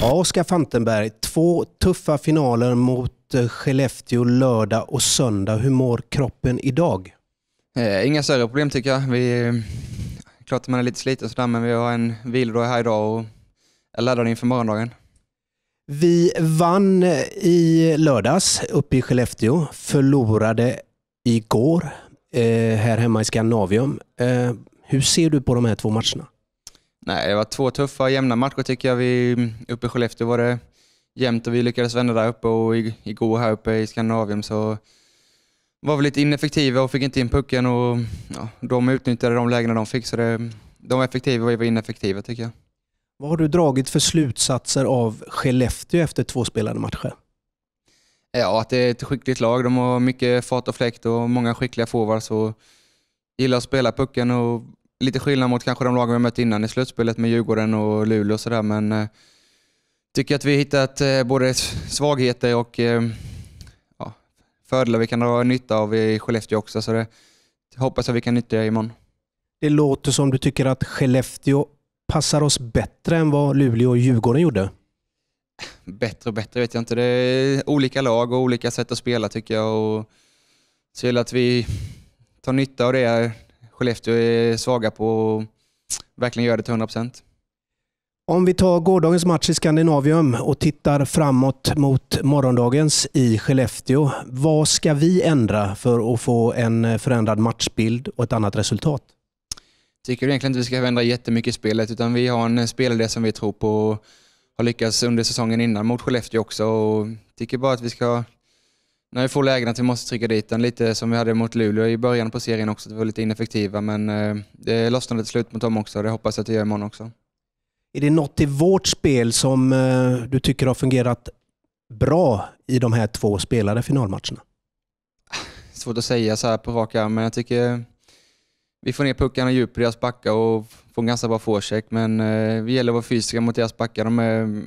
Ja, Oskar Fantenberg, två tuffa finaler mot eh, Skellefteå lördag och söndag. Hur mår kroppen idag? Eh, inga större problem tycker jag. Vi, klart att man är lite sliten sådär, men vi har en vilodag här idag och är laddade inför morgondagen. Vi vann eh, i lördags uppe i Skellefteå, förlorade igår eh, här hemma i Skandinavium. Eh, hur ser du på de här två matcherna? Nej, det var två tuffa jämna matcher tycker jag. Vi, uppe i Skellefteå var det jämnt och vi lyckades vända där uppe och igår här uppe i Skandinavien så var vi lite ineffektiva och fick inte in pucken och ja, de utnyttjade de lägena de fick så det, de var effektiva och vi var ineffektiva tycker jag. Vad har du dragit för slutsatser av Skellefteå efter två spelade matcher? Ja, att det är ett skickligt lag. De har mycket fart och fläkt och många skickliga forwards och gillar att spela pucken och lite skillnad mot kanske de lag vi mött innan i slutspelet med Djurgården och Luleå och sådär. Men eh, tycker att vi hittat eh, både svagheter och eh, ja, fördelar vi kan dra nytta av i Skellefteå också. Så det hoppas jag vi kan nyttja imorgon. Det låter som du tycker att Skellefteå passar oss bättre än vad Luleå och Djurgården gjorde? Bättre och bättre vet jag inte. Det är olika lag och olika sätt att spela tycker jag. Och så gäller att vi tar nytta av det Skellefteå är svaga på att verkligen göra det till 100 procent. Om vi tar gårdagens match i Skandinavium och tittar framåt mot morgondagens i Skellefteå. Vad ska vi ändra för att få en förändrad matchbild och ett annat resultat? Jag tycker egentligen inte vi ska ändra jättemycket i spelet utan vi har en spelidé som vi tror på och har lyckats under säsongen innan mot Skellefteå också. Och tycker bara att vi ska när vi får lägen att vi måste trycka dit den lite som vi hade mot Luleå i början på serien också. Det var lite ineffektiva men eh, det lossnade till slut mot dem också. och Det hoppas jag att det gör imorgon också. Är det något i vårt spel som eh, du tycker har fungerat bra i de här två spelade finalmatcherna? Svårt att säga så här på rak arm men jag tycker vi får ner puckarna djupt på deras backar och får en ganska bra forecheck men eh, vi gäller att vara fysiska mot deras backar. De är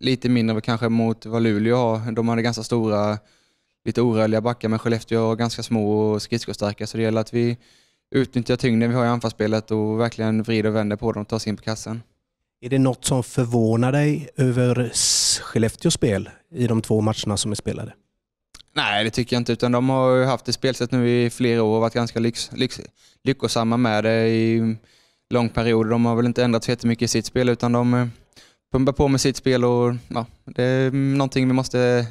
lite mindre kanske mot vad Luleå har. De hade ganska stora lite orörliga backar, men Skellefteå är ganska små och skridskostarka, så det gäller att vi utnyttjar tyngden vi har i anfallsspelet och verkligen vrider och vänder på dem och tar oss in på kassen. Är det något som förvånar dig över Skellefteås spel i de två matcherna som är spelade? Nej, det tycker jag inte. Utan de har haft det spelsätt nu i flera år och varit ganska lyx, lyx, lyckosamma med det i lång period. De har väl inte ändrat så mycket i sitt spel utan de eh, pumpar på med sitt spel och ja, det är någonting vi måste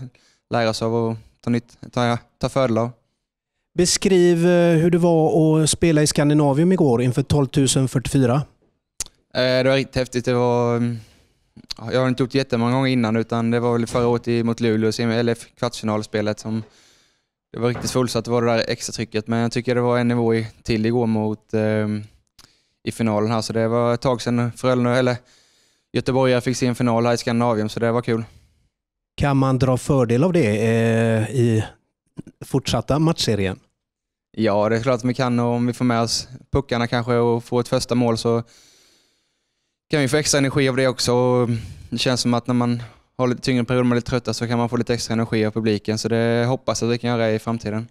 lära oss av och ta, nytt, ta, ta fördel av. Beskriv eh, hur det var att spela i Skandinavium igår inför 12 044. Eh, det var riktigt häftigt. Det var, mm, jag har inte gjort jättemånga gånger innan utan det var väl förra året mot Luleå, eller kvartsfinalspelet som det var riktigt fullsatt. Det var det där extra trycket men jag tycker det var en nivå till igår mot ehm, i finalen här så det var ett tag sedan Frölunda, eller Göteborgare fick se en final här i Skandinavien så det var kul. Kan man dra fördel av det eh, i fortsatta matchserien? Ja, det är klart att vi kan om vi får med oss puckarna kanske och får ett första mål så kan vi få extra energi av det också. Det känns som att när man har lite tyngre perioder och man är lite trötta så kan man få lite extra energi av publiken. Så det hoppas jag att vi kan göra i framtiden.